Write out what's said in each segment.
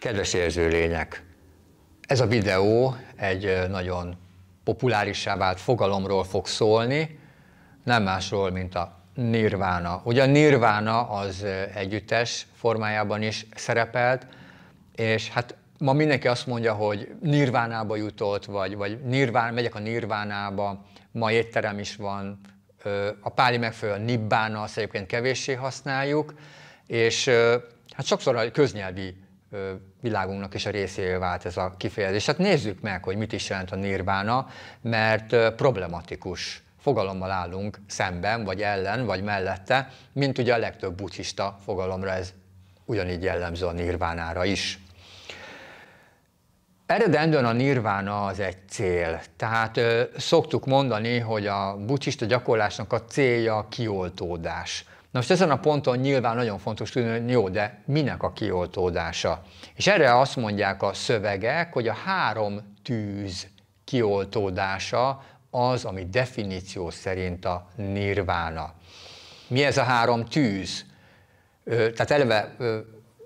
Kedves lények, ez a videó egy nagyon populárisá vált fogalomról fog szólni, nem másról, mint a nirvána. Ugye a nirvána az együttes formájában is szerepelt, és hát ma mindenki azt mondja, hogy nirvánába jutott, vagy, vagy nirván, megyek a nirvánába, ma étterem is van, a páli megfelelő a nibbána, azt egyébként kevéssé használjuk, és hát sokszor a köznyelvi világunknak is a részévé vált ez a kifejezés. Hát nézzük meg, hogy mit is jelent a nirvána, mert problematikus fogalommal állunk szemben, vagy ellen, vagy mellette, mint ugye a legtöbb buddhista fogalomra ez ugyanígy jellemző a nirvánára is. Eredendően a nirvána az egy cél. Tehát ö, szoktuk mondani, hogy a buddhista gyakorlásnak a célja a kioltódás. Na most ezen a ponton nyilván nagyon fontos tudni, hogy jó, de minek a kioltódása? És erre azt mondják a szövegek, hogy a három tűz kioltódása az, ami definíció szerint a nirvána. Mi ez a három tűz? Tehát eleve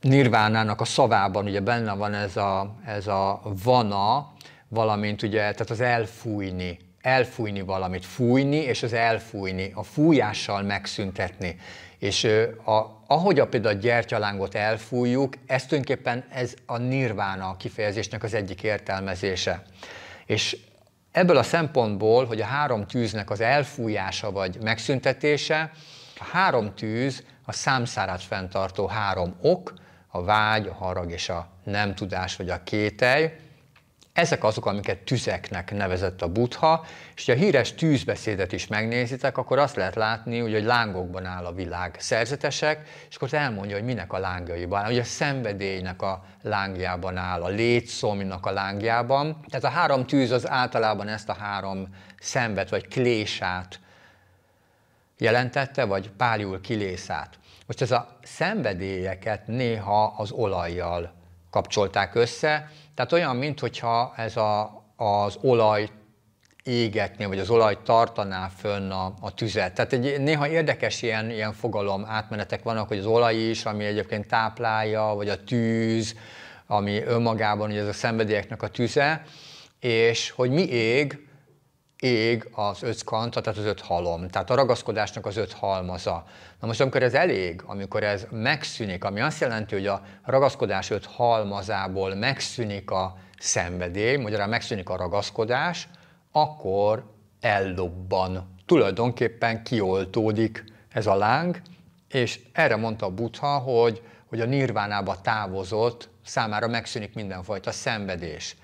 nirvánának a szavában ugye benne van ez a, ez a vana, valamint ugye, tehát az elfújni elfújni valamit, fújni és az elfújni, a fújással megszüntetni. És a, ahogy a például a gyertyalángot elfújjuk, ez tulajdonképpen ez a nirvána kifejezésnek az egyik értelmezése. És ebből a szempontból, hogy a három tűznek az elfújása vagy megszüntetése, a három tűz a számszárát fenntartó három ok, a vágy, a harag és a nem tudás vagy a kételj, ezek azok, amiket tüzeknek nevezett a buddha, és ha a híres tűzbeszédet is megnézitek, akkor azt lehet látni, hogy egy lángokban áll a világ szerzetesek, és akkor elmondja, hogy minek a lángjaiban áll. Ugye a szenvedélynek a lángjában áll, a létszomnak a lángjában. Tehát a három tűz az általában ezt a három szenvet, vagy klésát jelentette, vagy páliul kilészát. Most ez a szenvedélyeket néha az olajjal kapcsolták össze, tehát olyan, mintha ez a, az olaj égetni, vagy az olaj tartaná fönn a, a tüzet. Tehát egy, néha érdekes ilyen, ilyen fogalom átmenetek vannak, hogy az olaj is, ami egyébként táplálja, vagy a tűz, ami önmagában ugye ez a szenvedélyeknek a tüze, és hogy mi ég, ég az öt kanta, tehát az öt halom, tehát a ragaszkodásnak az öt halmaza. Na most amikor ez elég, amikor ez megszűnik, ami azt jelenti, hogy a ragaszkodás öt halmazából megszűnik a szenvedély, magyarán megszűnik a ragaszkodás, akkor ellobban. Tulajdonképpen kioltódik ez a láng, és erre mondta a butha, hogy, hogy a nirvánába távozott, számára megszűnik mindenfajta szenvedés.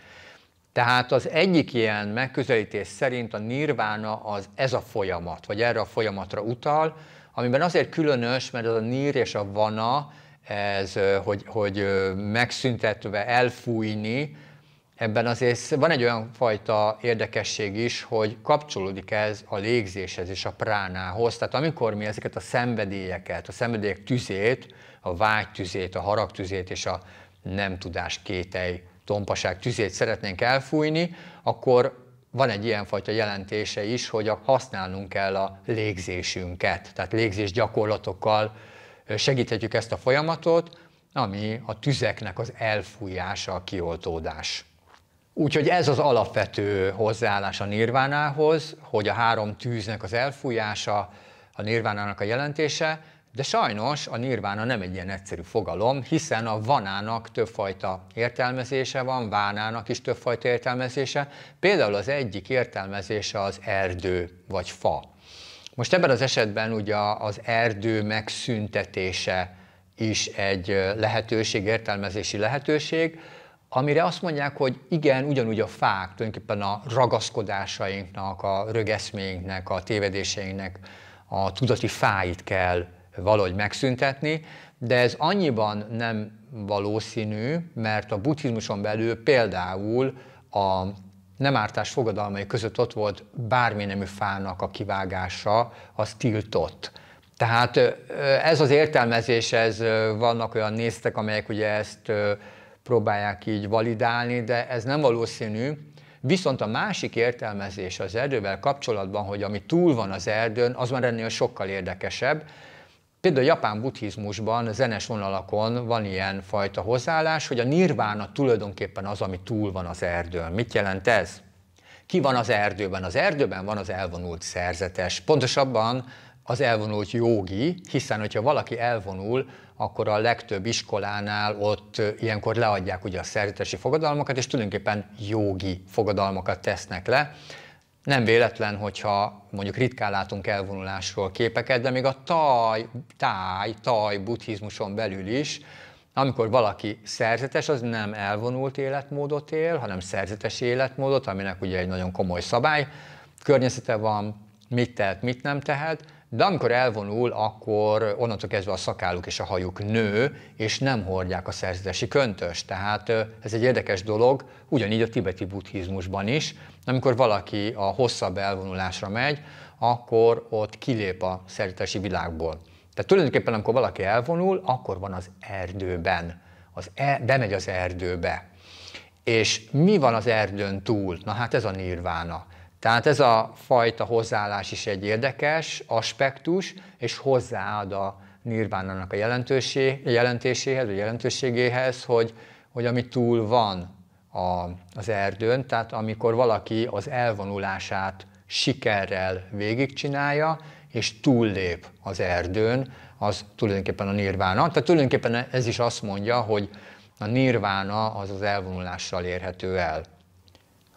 Tehát az egyik ilyen megközelítés szerint a nirvána az ez a folyamat, vagy erre a folyamatra utal, amiben azért különös, mert az a nír és a vana, ez, hogy, hogy megszüntetve elfújni, ebben azért van egy olyan fajta érdekesség is, hogy kapcsolódik ez a légzéshez és a pránához. Tehát amikor mi ezeket a szenvedélyeket, a szenvedélyek tüzét, a vágy tüzét, a harag tüzét és a nem tudás kétely tompaság tüzét szeretnénk elfújni, akkor van egy ilyenfajta jelentése is, hogy használnunk kell a légzésünket, tehát légzés gyakorlatokkal segíthetjük ezt a folyamatot, ami a tüzeknek az elfújása, a kioltódás. Úgyhogy ez az alapvető hozzáállás a nirvánához, hogy a három tűznek az elfújása, a nirvánának a jelentése, de sajnos a nirvána nem egy ilyen egyszerű fogalom, hiszen a vanának többfajta értelmezése van, vánának is többfajta értelmezése. Például az egyik értelmezése az erdő vagy fa. Most ebben az esetben ugye az erdő megszüntetése is egy lehetőség, értelmezési lehetőség, amire azt mondják, hogy igen, ugyanúgy a fák tulajdonképpen a ragaszkodásainknak, a rögeszménynek, a tévedéseinknek a tudati fáit kell valahogy megszüntetni, de ez annyiban nem valószínű, mert a buddhizmuson belül például a nem ártás fogadalmai között ott volt bármi nemű fának a kivágása, az tiltott. Tehát ez az értelmezés, ez vannak olyan néztek, amelyek ugye ezt próbálják így validálni, de ez nem valószínű. Viszont a másik értelmezés az erdővel kapcsolatban, hogy ami túl van az erdőn, az már ennél sokkal érdekesebb, Például a japán buddhizmusban, zenes vonalakon van ilyen fajta hozzáállás, hogy a nirvána tulajdonképpen az, ami túl van az erdőn. Mit jelent ez? Ki van az erdőben? Az erdőben van az elvonult szerzetes. Pontosabban az elvonult jogi, hiszen hogyha valaki elvonul, akkor a legtöbb iskolánál ott ilyenkor leadják ugye a szerzetesi fogadalmakat, és tulajdonképpen jogi fogadalmakat tesznek le. Nem véletlen, hogyha mondjuk ritkán látunk elvonulásról képeket, de még a taj, táj, taj buddhizmuson belül is, amikor valaki szerzetes, az nem elvonult életmódot él, hanem szerzetes életmódot, aminek ugye egy nagyon komoly szabály környezete van, mit tehet, mit nem tehet, de amikor elvonul, akkor onnantól kezdve a szakáluk és a hajuk nő, és nem hordják a szerzetesi köntöst. Tehát ez egy érdekes dolog, ugyanígy a tibeti buddhizmusban is. Amikor valaki a hosszabb elvonulásra megy, akkor ott kilép a szerzetesi világból. Tehát tulajdonképpen, amikor valaki elvonul, akkor van az erdőben. Az e, bemegy az erdőbe. És mi van az erdőn túl? Na hát ez a nirvána. Tehát ez a fajta hozzáállás is egy érdekes aspektus, és hozzáad a nirvánának a jelentéséhez, vagy jelentőségéhez, hogy, hogy ami túl van a, az erdőn, tehát amikor valaki az elvonulását sikerrel végigcsinálja, és túllép az erdőn, az tulajdonképpen a nirvána. Tehát tulajdonképpen ez is azt mondja, hogy a nirvána az az elvonulással érhető el.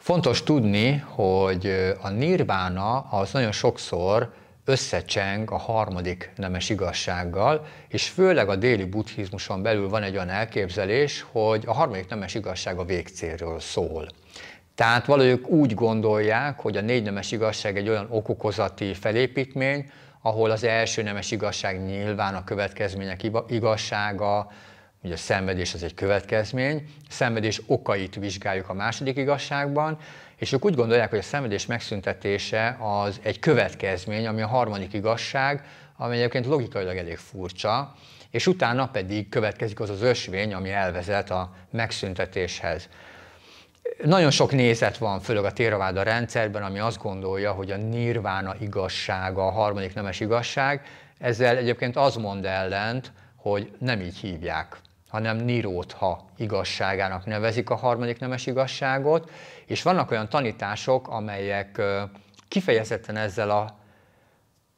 Fontos tudni, hogy a nirvána az nagyon sokszor összecseng a harmadik nemes igazsággal, és főleg a déli buddhizmuson belül van egy olyan elképzelés, hogy a harmadik nemes igazság a végcélről szól. Tehát valójuk úgy gondolják, hogy a négy nemes igazság egy olyan okokozati felépítmény, ahol az első nemes igazság nyilván a következmények igazsága, ugye a szenvedés az egy következmény, a szenvedés okait vizsgáljuk a második igazságban, és ők úgy gondolják, hogy a szenvedés megszüntetése az egy következmény, ami a harmadik igazság, ami egyébként logikailag elég furcsa, és utána pedig következik az az ösvény, ami elvezet a megszüntetéshez. Nagyon sok nézet van, főleg a Téraváda rendszerben, ami azt gondolja, hogy a nirvána igazsága, a harmadik nemes igazság, ezzel egyébként az mond ellent, hogy nem így hívják hanem Nirót, ha igazságának nevezik a harmadik nemes igazságot, és vannak olyan tanítások, amelyek kifejezetten ezzel a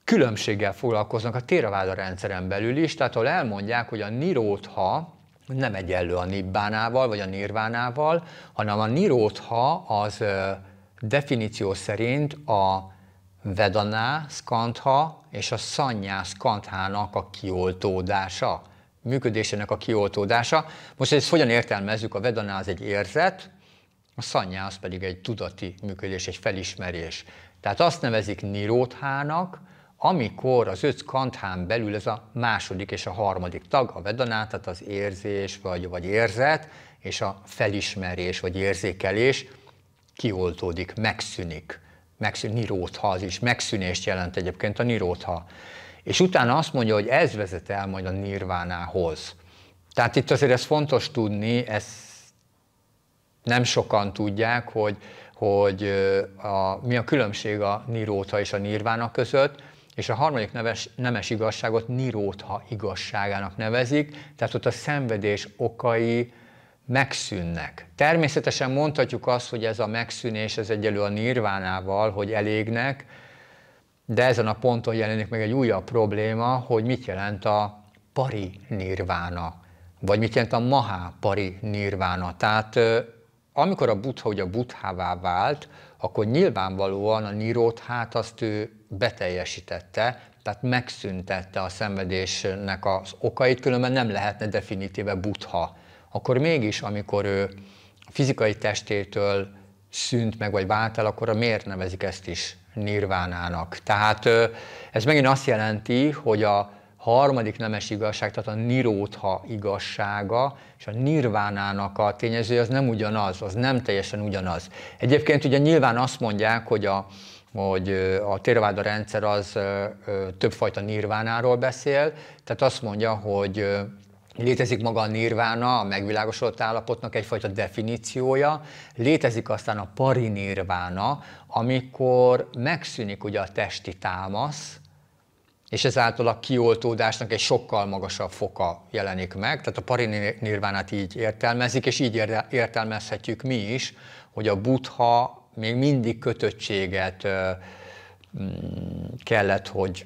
különbséggel foglalkoznak a téraváda rendszeren belül is, tehát ahol elmondják, hogy a nirótha nem egyenlő a nibbánával, vagy a nirvánával, hanem a nirótha az definíció szerint a vedaná, skantha és a szanyá skanthának a kioltódása működésének a kioltódása. Most ezt hogyan értelmezzük? A vedaná az egy érzet, a szanyá az pedig egy tudati működés, egy felismerés. Tehát azt nevezik niróthának, amikor az öt kanthán belül ez a második és a harmadik tag, a vedaná, tehát az érzés vagy, vagy érzet, és a felismerés vagy érzékelés kioltódik, megszűnik. Megszűn, nirótha az is, megszűnést jelent egyébként a nirótha és utána azt mondja, hogy ez vezet el majd a nirvánához. Tehát itt azért ez fontos tudni, ezt nem sokan tudják, hogy, hogy a, mi a különbség a niróta és a nirvána között, és a harmadik neves, nemes igazságot niróta igazságának nevezik, tehát ott a szenvedés okai megszűnnek. Természetesen mondhatjuk azt, hogy ez a megszűnés, ez egyelő a nirvánával, hogy elégnek, de ezen a ponton jelenik meg egy újabb probléma, hogy mit jelent a pari nirvána, vagy mit jelent a mahá pari nirvána. Tehát amikor a buddha ugye buddhává vált, akkor nyilvánvalóan a nirót hát azt ő beteljesítette, tehát megszüntette a szenvedésnek az okait, különben nem lehetne definitíve buddha. Akkor mégis, amikor ő a fizikai testétől szűnt meg, vagy vált el, akkor miért nevezik ezt is nirvánának. Tehát ez megint azt jelenti, hogy a harmadik nemes igazság, tehát a nirótha igazsága, és a nirvánának a tényező az nem ugyanaz, az nem teljesen ugyanaz. Egyébként ugye nyilván azt mondják, hogy a, hogy a térváda rendszer az többfajta nirvánáról beszél, tehát azt mondja, hogy Létezik maga a nirvána, a megvilágosodott állapotnak egyfajta definíciója, létezik aztán a parinirvána, amikor megszűnik ugye a testi támasz, és ezáltal a kioltódásnak egy sokkal magasabb foka jelenik meg, tehát a parinirvánát így értelmezik, és így értelmezhetjük mi is, hogy a buddha még mindig kötöttséget kellett, hogy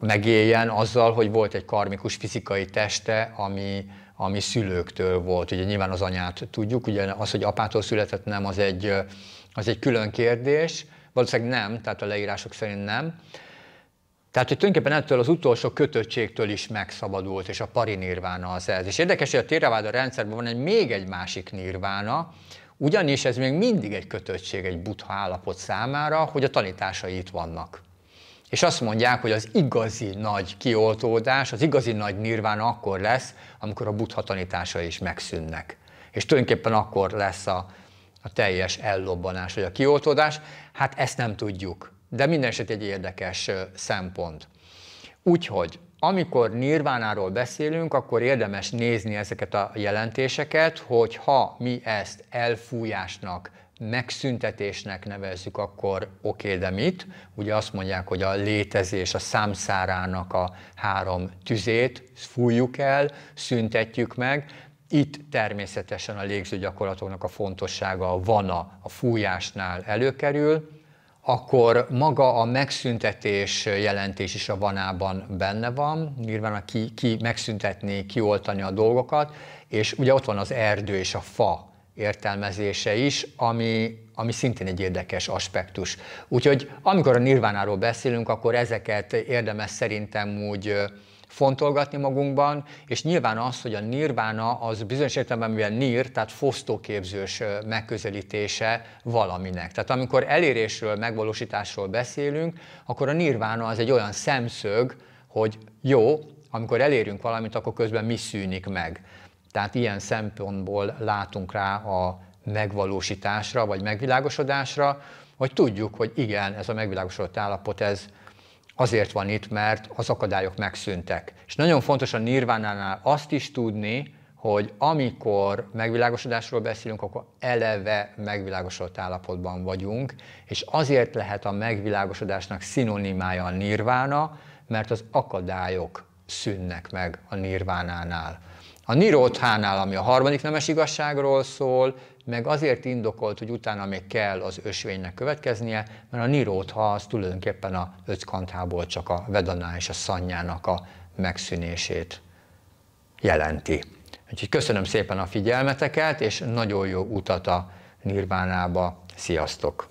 megéljen azzal, hogy volt egy karmikus fizikai teste, ami, ami szülőktől volt. Ugye nyilván az anyát tudjuk, ugye az, hogy apától született nem, az egy, az egy külön kérdés. Valószínűleg nem, tehát a leírások szerint nem. Tehát, hogy tulajdonképpen ettől az utolsó kötöttségtől is megszabadult, és a parinirvána az ez. És érdekes, hogy a Théraváda rendszerben van egy még egy másik nirvána, ugyanis ez még mindig egy kötöttség egy butha állapot számára, hogy a tanításai itt vannak. És azt mondják, hogy az igazi nagy kioltódás, az igazi nagy nirván akkor lesz, amikor a buddha tanítása is megszűnnek. És tulajdonképpen akkor lesz a, a teljes ellobbanás, vagy a kioltódás. Hát ezt nem tudjuk. De minden eset egy érdekes szempont. Úgyhogy, amikor nirvánáról beszélünk, akkor érdemes nézni ezeket a jelentéseket, hogy ha mi ezt elfújásnak, megszüntetésnek nevezzük, akkor oké, okay, de mit? Ugye azt mondják, hogy a létezés, a számszárának a három tüzét fújjuk el, szüntetjük meg. Itt természetesen a légző gyakorlatoknak a fontossága a vana, a fújásnál előkerül, akkor maga a megszüntetés jelentés is a vanában benne van, nyilván a ki, ki megszüntetni, kioltani a dolgokat, és ugye ott van az erdő és a fa, értelmezése is, ami, ami szintén egy érdekes aspektus. Úgyhogy amikor a nirvánáról beszélünk, akkor ezeket érdemes szerintem úgy fontolgatni magunkban, és nyilván az, hogy a nirvána az bizonyos értelemben, mivel nir, tehát fosztóképzős megközelítése valaminek. Tehát amikor elérésről, megvalósításról beszélünk, akkor a nirvána az egy olyan szemszög, hogy jó, amikor elérünk valamit, akkor közben mi szűnik meg. Tehát ilyen szempontból látunk rá a megvalósításra, vagy megvilágosodásra, hogy tudjuk, hogy igen, ez a megvilágosodott állapot, ez azért van itt, mert az akadályok megszűntek. És nagyon fontos a nirvánánál azt is tudni, hogy amikor megvilágosodásról beszélünk, akkor eleve megvilágosodott állapotban vagyunk, és azért lehet a megvilágosodásnak szinonimája a nirvána, mert az akadályok szűnnek meg a nirvánánál. A hánál, ami a harmadik nemes igazságról szól, meg azért indokolt, hogy utána még kell az ösvénynek következnie, mert a Nirótha az tulajdonképpen a öt kantából csak a Vedaná és a Szanyának a megszűnését jelenti. Úgyhogy köszönöm szépen a figyelmeteket, és nagyon jó utat a Nirvánába. Sziasztok!